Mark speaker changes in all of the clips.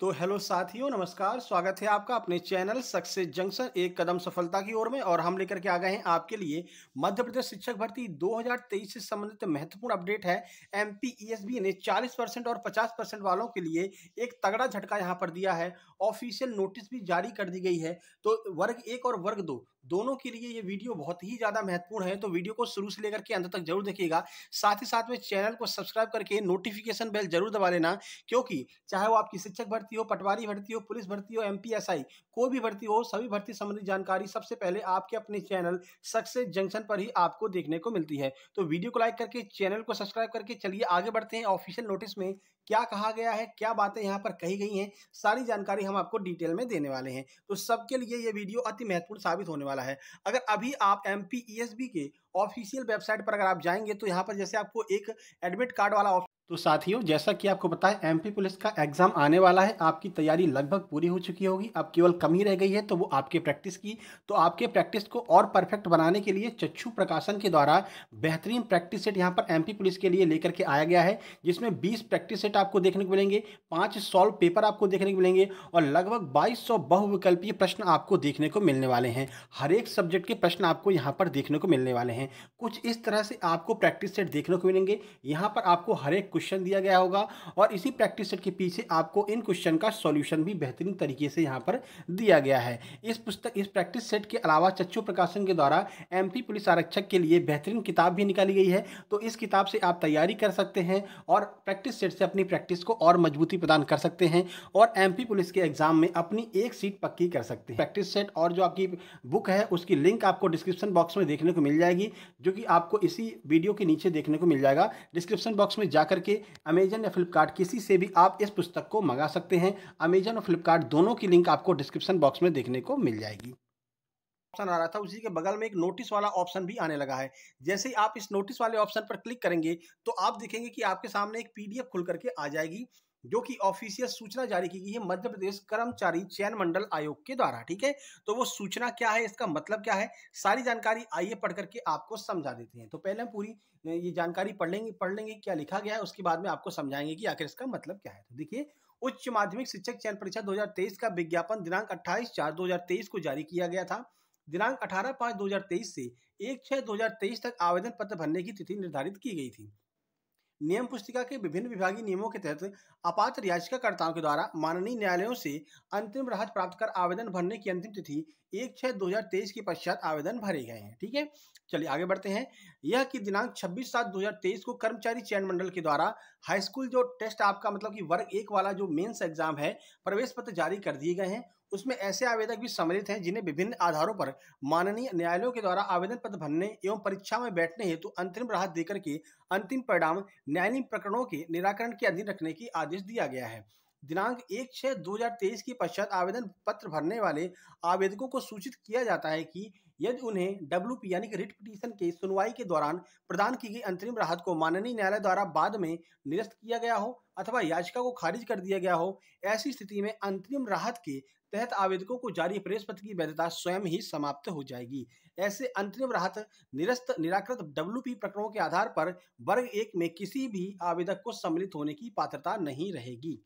Speaker 1: तो हेलो साथियों नमस्कार स्वागत है आपका अपने चैनल सक्सेस जंक्शन एक कदम सफलता की ओर में और हम लेकर के आ गए हैं आपके लिए मध्य प्रदेश शिक्षक भर्ती 2023 से संबंधित महत्वपूर्ण अपडेट है एम पी e ने 40 परसेंट और 50 परसेंट वालों के लिए एक तगड़ा झटका यहां पर दिया है ऑफिशियल नोटिस भी जारी कर दी गई है तो वर्ग एक और वर्ग दो दोनों के लिए ये वीडियो बहुत ही ज़्यादा महत्वपूर्ण है तो वीडियो को शुरू से लेकर के अंत तक जरूर देखिएगा साथ ही साथ में चैनल को सब्सक्राइब करके नोटिफिकेशन बेल जरूर दबा लेना क्योंकि चाहे वो आपकी शिक्षक भर्ती भर्ती हो पटवारी भर्ती हो पुलिस भर्ती हो एमपीएसआई कोई भी भर्ती हो सभी भर्ती संबंधित जानकारी सबसे पहले आपके अपने चैनल सक्सेस जंक्शन पर ही आपको देखने को मिलती है तो वीडियो को लाइक करके चैनल को सब्सक्राइब करके चलिए आगे बढ़ते हैं ऑफिशियल नोटिस में क्या कहा गया है क्या बातें यहाँ पर कही गई हैं सारी जानकारी हम आपको डिटेल में देने वाले हैं तो सबके लिए ये वीडियो अति महत्वपूर्ण साबित होने वाला है अगर अभी आप एम के ऑफिशियल वेबसाइट पर अगर आप जाएंगे तो यहाँ पर जैसे आपको एक एडमिट कार्ड वाला तो साथियों जैसा कि आपको बताया एमपी पुलिस का एग्ज़ाम आने वाला है आपकी तैयारी लगभग पूरी हो चुकी होगी अब केवल कमी रह गई है तो वो आपके प्रैक्टिस की तो आपके प्रैक्टिस को और परफेक्ट बनाने के लिए चक्षु प्रकाशन के द्वारा बेहतरीन प्रैक्टिस सेट यहाँ पर एमपी पुलिस के लिए लेकर के आया गया है जिसमें बीस प्रैक्टिस सेट आपको देखने को मिलेंगे पाँच सॉल्व पेपर आपको देखने को मिलेंगे और लगभग बाईस बहुविकल्पीय प्रश्न आपको देखने को मिलने वाले हैं हर एक सब्जेक्ट के प्रश्न आपको यहाँ पर देखने को मिलने वाले हैं कुछ इस तरह से आपको प्रैक्टिस सेट देखने को मिलेंगे यहाँ पर आपको हर एक क्वेश्चन दिया गया होगा और इसी प्रैक्टिस सेट के पीछे आपको इन क्वेश्चन का सॉल्यूशन भी बेहतरीन तरीके से यहाँ पर दिया गया है इस पुस्तक इस प्रैक्टिस सेट के अलावा चच्चू प्रकाशन के द्वारा एम पुलिस आरक्षक के लिए बेहतरीन किताब भी निकाली गई है तो इस किताब से आप तैयारी कर सकते हैं और प्रैक्टिस सेट से अपनी प्रैक्टिस को और मजबूती प्रदान कर सकते हैं और एम पुलिस के एग्जाम में अपनी एक सीट पक्की कर सकते हैं प्रैक्टिस सेट और जो आपकी बुक है उसकी लिंक आपको डिस्क्रिप्शन बॉक्स में देखने को मिल जाएगी जो कि आपको इसी वीडियो के नीचे देखने को मिल जाएगा डिस्क्रिप्शन बॉक्स में जाकर के करके अमेजन या फ्लिपकार्ट किसी से भी आप इस पुस्तक को मंगा सकते हैं अमेजन और फ्लिपकार्ट दोनों की लिंक आपको डिस्क्रिप्शन बॉक्स में देखने को मिल जाएगी ऑप्शन आ रहा था उसी के बगल में एक नोटिस वाला ऑप्शन भी आने लगा है जैसे ही आप इस नोटिस वाले ऑप्शन पर क्लिक करेंगे तो आप देखेंगे कि आपके सामने एक पीडीएफ खुल करके आ जाएगी जो कि ऑफिशियल सूचना जारी की गई है मध्य प्रदेश कर्मचारी चयन मंडल आयोग के द्वारा ठीक है तो वो सूचना क्या है इसका मतलब क्या है सारी जानकारी आइए पढ़ करके आपको समझा देते हैं तो पहले हम पूरी ये जानकारी पढ़ लेंगे पढ़ लेंगे क्या लिखा गया है उसके बाद में आपको समझाएंगे कि आखिर इसका मतलब क्या है तो देखिए उच्च माध्यमिक शिक्षक चयन परीक्षा दो का विज्ञापन दिनांक अट्ठाईस चार दो को जारी किया गया था दिनांक 18 पांच 2023 से 1 छह 2023 तक आवेदन पत्र भरने की तिथि निर्धारित की गई थी नियम पुस्तिका के विभिन्न विभागीय नियमों के तहत अपात याचिकाकर्ताओं के द्वारा माननीय न्यायालयों से अंतिम राहत प्राप्त कर आवेदन भरने की अंतिम तिथि एक छः दो हजार तेईस के पश्चात आवेदन भरे गए हैं ठीक है चलिए आगे बढ़ते हैं यह कि दिनांक 26 सात 2023 को कर्मचारी चयन मंडल के द्वारा हाईस्कूल जो टेस्ट आपका मतलब कि वर्ग एक वाला जो मेन्स एग्जाम है प्रवेश पत्र जारी कर दिए गए हैं उसमें ऐसे आवेदक भी सम्मिलित हैं जिन्हें विभिन्न आधारों पर माननीय न्यायालयों के द्वारा आवेदन पत्र भरने एवं परीक्षा में बैठने हेतु अंतरिम राहत देकर के अंतिम परिणाम न्यायालय प्रकरणों के निराकरण के अधीन रखने की आदेश दिया गया है दिनांक एक छः दो हजार तेईस के पश्चात आवेदन पत्र भरने वाले आवेदकों को सूचित किया जाता है कि यदि उन्हें डब्ल्यू पी यानी कि रिट पिटीशन की सुनवाई के दौरान प्रदान की गई अंतरिम राहत को माननीय न्यायालय द्वारा बाद में निरस्त किया गया हो अथवा याचिका को खारिज कर दिया गया हो ऐसी स्थिति में अंतरिम राहत के तहत आवेदकों को जारी प्रेस पत्र की वैधता स्वयं ही समाप्त हो जाएगी ऐसे अंतरिम राहत निरस्त निराकृत डब्ल्यू प्रकरणों के आधार पर वर्ग एक में किसी भी आवेदक को सम्मिलित होने की पात्रता नहीं रहेगी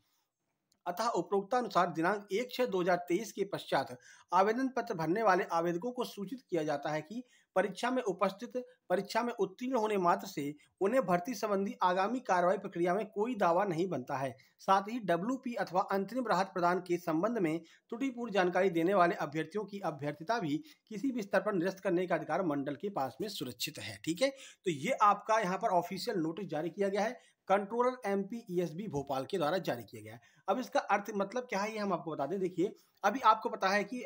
Speaker 1: अतः उपरोक्तानुसार दिनांक एक छः दो हजार तेईस के पश्चात आवेदन पत्र भरने वाले आवेदकों को सूचित किया जाता है कि परीक्षा में उपस्थित परीक्षा में उत्तीर्ण होने मात्र से उन्हें भर्ती संबंधी आगामी कार्रवाई प्रक्रिया में कोई दावा नहीं बनता है साथ ही डब्ल्यू अथवा अंतरिम राहत प्रदान के संबंध में त्रुटिपूर्ण जानकारी देने वाले अभ्यर्थियों की अभ्यर्थता भी किसी भी स्तर पर निरस्त करने का अधिकार मंडल के पास में सुरक्षित है ठीक है तो ये आपका यहाँ पर ऑफिशियल नोटिस जारी किया गया है controller M P e Bhopal के द्वारा जारी किया गया है अब इसका अर्थ मतलब क्या है ये हम आपको बता दें देखिए अभी आपको पता है कि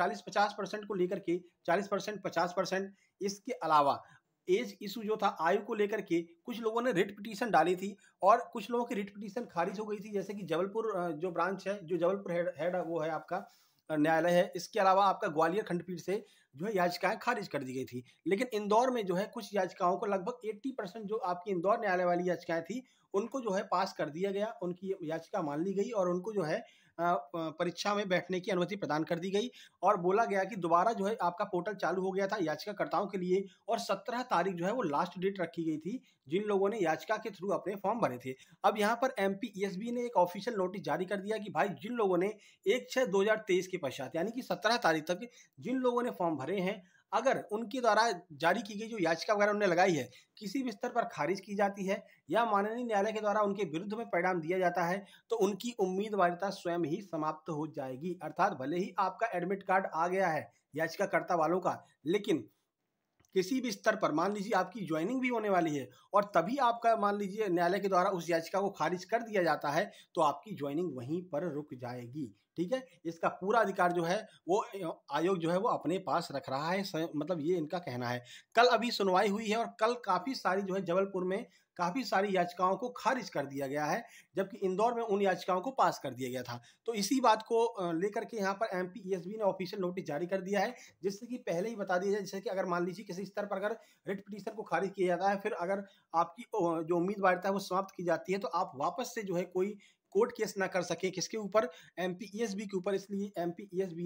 Speaker 1: चालीस पचास परसेंट को लेकर के चालीस परसेंट पचास परसेंट इसके अलावा एज इशू जो था आयु को लेकर के कुछ लोगों ने रिट पिटीशन डाली थी और कुछ लोगों की रिट पिटीशन खारिज हो गई थी जैसे कि जबलपुर जो ब्रांच है जो जबलपुर हेड हेड वो है आपका न्यायालय है इसके अलावा आपका ग्वालियर खंडपीठ से जो है याचिकाएं खारिज कर दी गई थी लेकिन इंदौर में जो है कुछ याचिकाओं को लगभग 80 परसेंट जो आपकी इंदौर न्यायालय वाली याचिकाएं थी उनको जो है पास कर दिया गया उनकी याचिका मान ली गई और उनको जो है परीक्षा में बैठने की अनुमति प्रदान कर दी गई और बोला गया कि दोबारा जो है आपका पोर्टल चालू हो गया था याचिकाकर्ताओं के लिए और सत्रह तारीख जो है वो लास्ट डेट रखी गई थी जिन लोगों ने याचिका के थ्रू अपने फॉर्म भरे थे अब यहाँ पर एम ने एक ऑफिशियल नोटिस जारी कर दिया कि भाई जिन लोगों ने एक छः दो के पश्चात यानी कि सत्रह तारीख तक जिन लोगों ने फॉर्म भरे हैं अगर उनके द्वारा जारी की गई जो याचिका वगैरह उन्होंने लगाई है किसी भी स्तर पर खारिज की जाती है या माननीय न्यायालय के द्वारा उनके विरुद्ध में परिणाम दिया जाता है तो उनकी उम्मीदवारिता स्वयं ही समाप्त हो जाएगी अर्थात भले ही आपका एडमिट कार्ड आ गया है याचिकाकर्ता वालों का लेकिन किसी भी स्तर पर मान लीजिए आपकी ज्वाइनिंग भी होने वाली है और तभी आपका मान लीजिए न्यायालय के द्वारा उस याचिका को खारिज कर दिया जाता है तो आपकी ज्वाइनिंग वहीं पर रुक जाएगी ठीक है इसका पूरा अधिकार जो है वो आयोग जो है वो अपने पास रख रहा है मतलब ये इनका कहना है कल अभी सुनवाई हुई है और कल काफ़ी सारी जो है जबलपुर में काफ़ी सारी याचिकाओं को खारिज कर दिया गया है जबकि इंदौर में उन याचिकाओं को पास कर दिया गया था तो इसी बात को लेकर के यहाँ पर एम ने ऑफिशियल नोटिस जारी कर दिया है जिससे कि पहले ही बता दिया जाए जैसे कि अगर मान लीजिए किसी स्तर पर अगर रिट पिटीशन को खारिज किया जाता है फिर अगर आपकी जो उम्मीदवार है वो समाप्त की जाती है तो आप वापस से जो है कोई कोर्ट केस ना कर सके किसके ऊपर एम के ऊपर इसलिए एम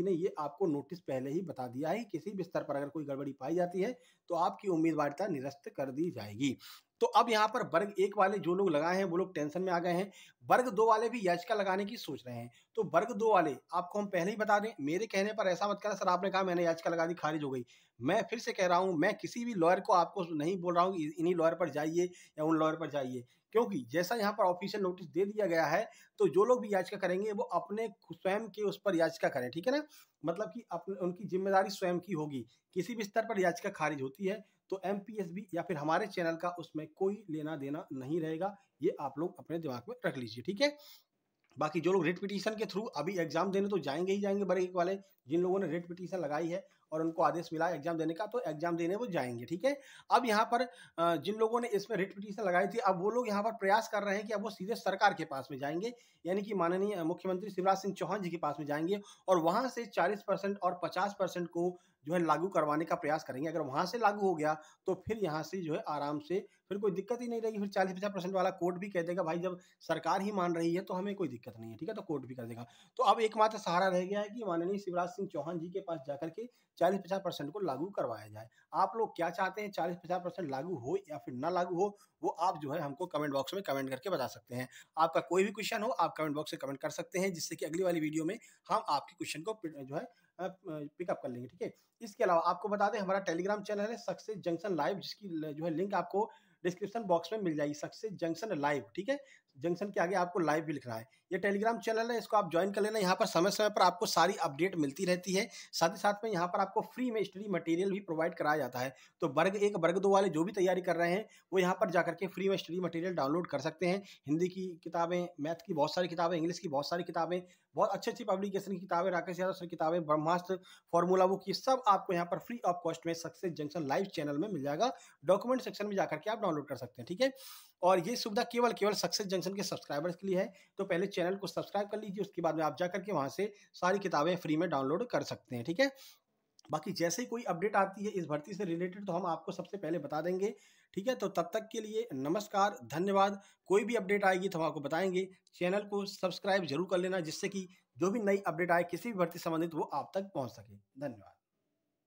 Speaker 1: ने ये आपको नोटिस पहले ही बता दिया है किसी भी स्तर पर अगर कोई गड़बड़ी पाई जाती है तो आपकी उम्मीदवारिता निरस्त कर दी जाएगी तो अब यहाँ पर वर्ग एक वाले जो लोग लगाए हैं वो लोग टेंशन में आ गए हैं वर्ग दो वाले भी याचिका लगाने की सोच रहे हैं तो वर्ग दो वाले आपको हम पहले ही बता दें मेरे कहने पर ऐसा मत करना सर आपने कहा मैंने याचिका लगा दी खारिज हो गई मैं फिर से कह रहा हूँ मैं किसी भी लॉयर को आपको नहीं बोल रहा हूँ इन्हीं लॉयर पर जाइए या उन लॉयर पर जाइए क्योंकि जैसा यहाँ पर ऑफिशियल नोटिस दे दिया गया है तो जो लोग भी याचिका करेंगे वो अपने स्वयं के उस पर याचिका करें ठीक है ना मतलब कि अपने उनकी जिम्मेदारी स्वयं की होगी किसी भी स्तर पर याचिका खारिज होती है तो एम या फिर हमारे चैनल का उसमें कोई लेना देना नहीं रहेगा ये आप लोग अपने दिमाग में रख लीजिए ठीक है बाकी जो लोग रेट पिटीशन के थ्रू अभी एग्जाम देने तो जाएंगे ही जाएंगे बड़े वाले जिन लोगों ने रेट पिटीशन लगाई है और उनको आदेश मिला है एग्जाम देने का तो एग्जाम देने वो जाएंगे ठीक है अब यहाँ पर जिन लोगों ने इसमें रेट पिटीशन लगाई थी अब वो लोग यहाँ पर प्रयास कर रहे हैं कि अब वो सीधे सरकार के पास में जाएंगे यानी कि माननीय मुख्यमंत्री शिवराज सिंह चौहान जी के पास में जाएंगे और वहाँ से चालीस परसेंट और पचास परसेंट को जो है लागू करवाने का प्रयास करेंगे अगर वहाँ से लागू हो गया तो फिर यहाँ से जो है आराम से फिर कोई दिक्कत ही नहीं रहेगी फिर चालीस पचास परसेंट वाला कोर्ट भी कह देगा भाई जब सरकार ही मान रही है तो हमें कोई दिक्कत नहीं है ठीक है तो कोर्ट भी कर देगा तो अब एकमात्र सहारा रह गया है कि माननीय शिवराज सिंह चौहान जी के पास जाकर के चालीस पचास परसेंट को लागू करवाया जाए आप लोग क्या चाहते हैं चालीस पचास परसेंट लागू हो या फिर ना लागू हो वो आप जो है हमको कमेंट बॉक्स में कमेंट करके बता सकते हैं आपका कोई भी क्वेश्चन हो आप कमेंट बॉक्स में कमेंट कर सकते हैं जिससे कि अगली वाली वीडियो में हम आपके क्वेश्चन को जो है पिकअप कर लेंगे ठीक है इसके अलावा आपको बता दें हमारा टेलीग्राम चैनल है सक्सेस जंक्शन लाइव जिसकी जो है लिंक आपको डिस्क्रिप्शन बॉक्स में मिल जाएगी सक्सेस जंक्शन लाइव ठीक है जंक्शन के आगे आपको लाइव भी लिख रहा है ये टेलीग्राम चैनल है इसको आप ज्वाइन कर लेना यहाँ पर समय समय पर आपको सारी अपडेट मिलती रहती है साथ ही साथ में यहाँ पर आपको फ्री में स्टडी मटेरियल भी प्रोवाइड कराया जाता है तो वर्ग एक वर्ग दो वाले जो भी तैयारी कर रहे हैं वो यहाँ पर जाकर के फ्री में स्टडी मटेरियल डाउनलोड कर सकते हैं हिंदी की किताबें मैथ की बहुत सारी किताबें इंग्लिश की बहुत सारी किताबें बहुत अच्छी अच्छी पब्लिकेशन की किताबें राकेश यादव सर किताबें ब्रह्मास्त्र फॉर्मूला बुक ये सब आपको यहाँ पर फ्री ऑफ कॉस्ट में सक्सेस जंक्शन लाइव चैनल में मिल जाएगा डॉक्यूमेंट सेक्शन में जाकर के आप डाउनलोड कर सकते हैं ठीक है और ये सुविधा केवल केवल सक्सेस जंक्शन के सब्सक्राइबर्स के लिए है तो पहले चैनल को सब्सक्राइब कर लीजिए उसके बाद में आप जा करके वहाँ से सारी किताबें फ्री में डाउनलोड कर सकते हैं ठीक है बाकी जैसे ही कोई अपडेट आती है इस भर्ती से रिलेटेड तो हम आपको सबसे पहले बता देंगे ठीक है तो तब तक के लिए नमस्कार धन्यवाद कोई भी अपडेट आएगी तो हम आपको बताएंगे चैनल को सब्सक्राइब जरूर कर लेना जिससे कि जो भी नई अपडेट आए किसी भी भर्ती संबंधित वो आप तक पहुंच सके धन्यवाद